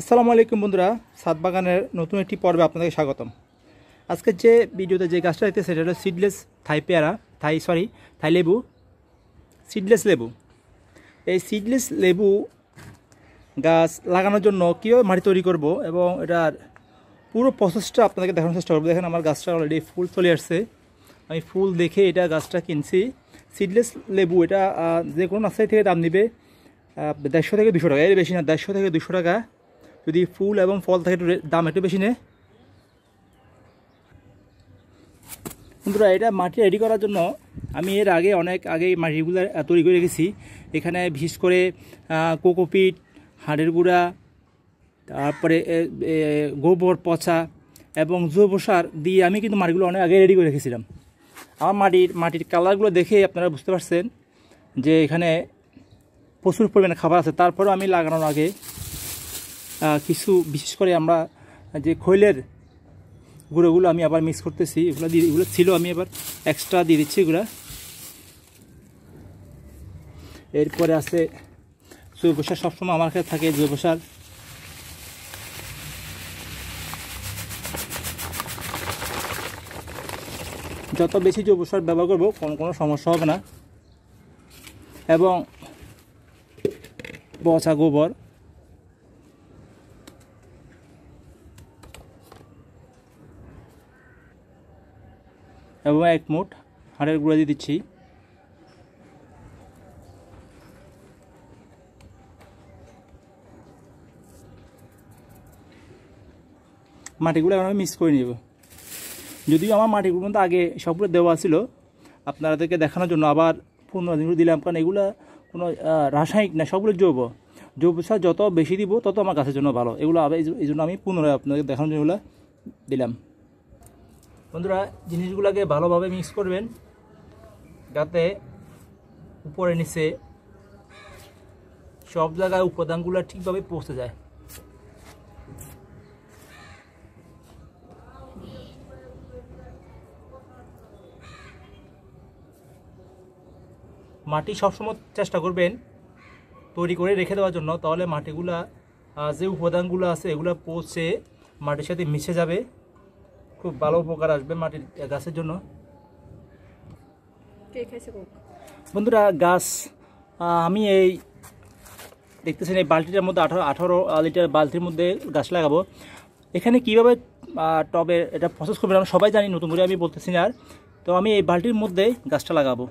আসসালামু আলাইকুম বন্ধুরা সাত বাগানের নতুন একটি পর্বে আপনাদের স্বাগতম আজকে যে ভিডিওতে যে গাছটা দেখতে সেটা হলো সিডলেস থাই পেয়ারা থাই সরি থাই লেবু সিডলেস লেবু এই সিডলেস লেবু গাছ লাগানোর জন্য কীভাবে মাটি তৈরি করব এবং এটার পুরো প্রসেসটা আপনাদেরকে দেখানোর চেষ্টা করবো দেখেন আমার গাছটা অলরেডি ফুল চলে আসছে আমি ফুল দেখে এটা গাছটা কিনছি সিডলেস লেবু এটা যে কোনো নার্সারি থেকে দাম নেবে দেড়শো থেকে দুশো টাকা এর বেশি না দেড়শো থেকে দুশো টাকা যদি ফুল এবং ফল থাকে একটু দাম একটু বেশি নেয় বন্ধুরা এটা মাটি রেডি করার জন্য আমি এর আগে অনেক আগে মাটিগুলো তৈরি করে রেখেছি এখানে ভিস করে কোকোপিট হাড়ের গুঁড়া তারপরে গোবর পচা এবং জৈব সার দিয়ে আমি কিন্তু মাটিগুলো অনেক আগে রেডি করে রেখেছিলাম আমার মাটির মাটির কালারগুলো দেখে আপনারা বুঝতে পারছেন যে এখানে প্রচুর পরিমাণে খাবার আছে তারপরেও আমি লাগানোর আগে কিছু বিশেষ করে আমরা যে খৈলের গুঁড়োগুলো আমি আবার মিক্স করতেছি এগুলো দিয়ে এগুলো ছিল আমি এবার এক্সট্রা দিয়ে দিচ্ছি এগুলো এরপরে আছে জৈব সার সবসময় আমার কাছে থাকে জৈব সার যত বেশি জৈব সার ব্যবহার করবো কোনো কোনো সমস্যা হবে না এবং পচা গোবর এবং এক মুট হাড়ের গুঁড়া দিয়ে দিচ্ছি মাটিগুলো এখন আমি মিক্স করে নেব যদিও আমার মাটিগুলো কিন্তু আগে সবগুলো দেওয়া ছিল আপনাদেরকে দেখানোর জন্য আবার পুনরায় দিনগুলো দিলাম কারণ এগুলো কোনো রাসায়নিক না সবগুলো জৈব জৈব সার যত বেশি দিব তত আমার গাছের জন্য ভালো এগুলো আবার এই জন্য আমি পুনরায় আপনাদের দেখানোর জন্য দিলাম বন্ধুরা জিনিসগুলোকে ভালোভাবে মিক্স করবেন যাতে উপরে নিচে সব জায়গায় উপাদানগুলো ঠিকভাবে পৌঁছে যায় মাটি সবসময় চেষ্টা করবেন তৈরি করে রেখে দেওয়ার জন্য তাহলে মাটিগুলা যে উপাদানগুলো আছে এগুলো পৌঁছে মাটির সাথে মিশে যাবে খুব ভালো উপকার আসবে মাটির গাছের জন্য বন্ধুরা গাছ আমি এই দেখতেছেন এই বালতিটার মধ্যে আঠারো আঠারো লিটার বালতির মধ্যে গাছ লাগাবো এখানে কিভাবে টবে এটা প্রসেস করবেন আমরা সবাই জানি নতুন করে আমি বলতেছি না আর তো আমি এই বালতির মধ্যে গাছটা লাগাবো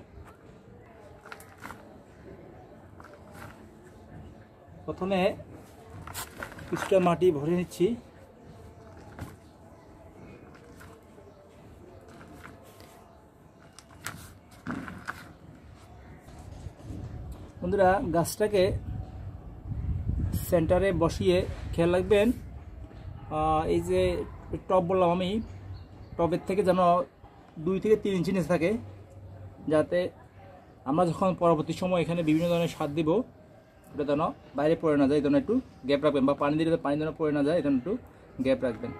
প্রথমে কিছুটা মাটি ভরে নিচ্ছি বন্ধুরা গাছটাকে সেন্টারে বসিয়ে খেয়াল রাখবেন এই যে টপ বললাম আমি টপের থেকে যেন দুই থেকে তিন ইঞ্চি নিচে থাকে যাতে আমরা যখন পরবর্তী সময় এখানে বিভিন্ন ধরনের সার দিব ওটা যেন বাইরে পড়ে না যায় এই একটু গ্যাপ রাখবেন বা পানি দিলে পানি যেন পড়ে না যায় এই একটু গ্যাপ রাখবেন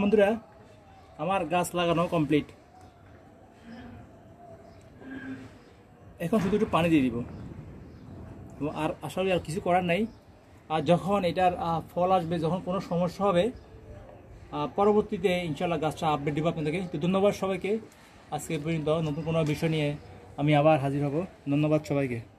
বন্ধুরা আমার গাছ লাগানো কমপ্লিট এখন শুধু একটু পানি দিয়ে দিব এবং আর আসলে আর কিছু করার নাই আর যখন এটার ফল আসবে যখন কোনো সমস্যা হবে পরবর্তীতে ইনশাল্লাহ গাছটা আপডেট দিব আপনাদেরকে তো ধন্যবাদ সবাইকে আজকে পর্যন্ত নতুন কোনো বিষয় নিয়ে আমি আবার হাজির হব ধন্যবাদ সবাইকে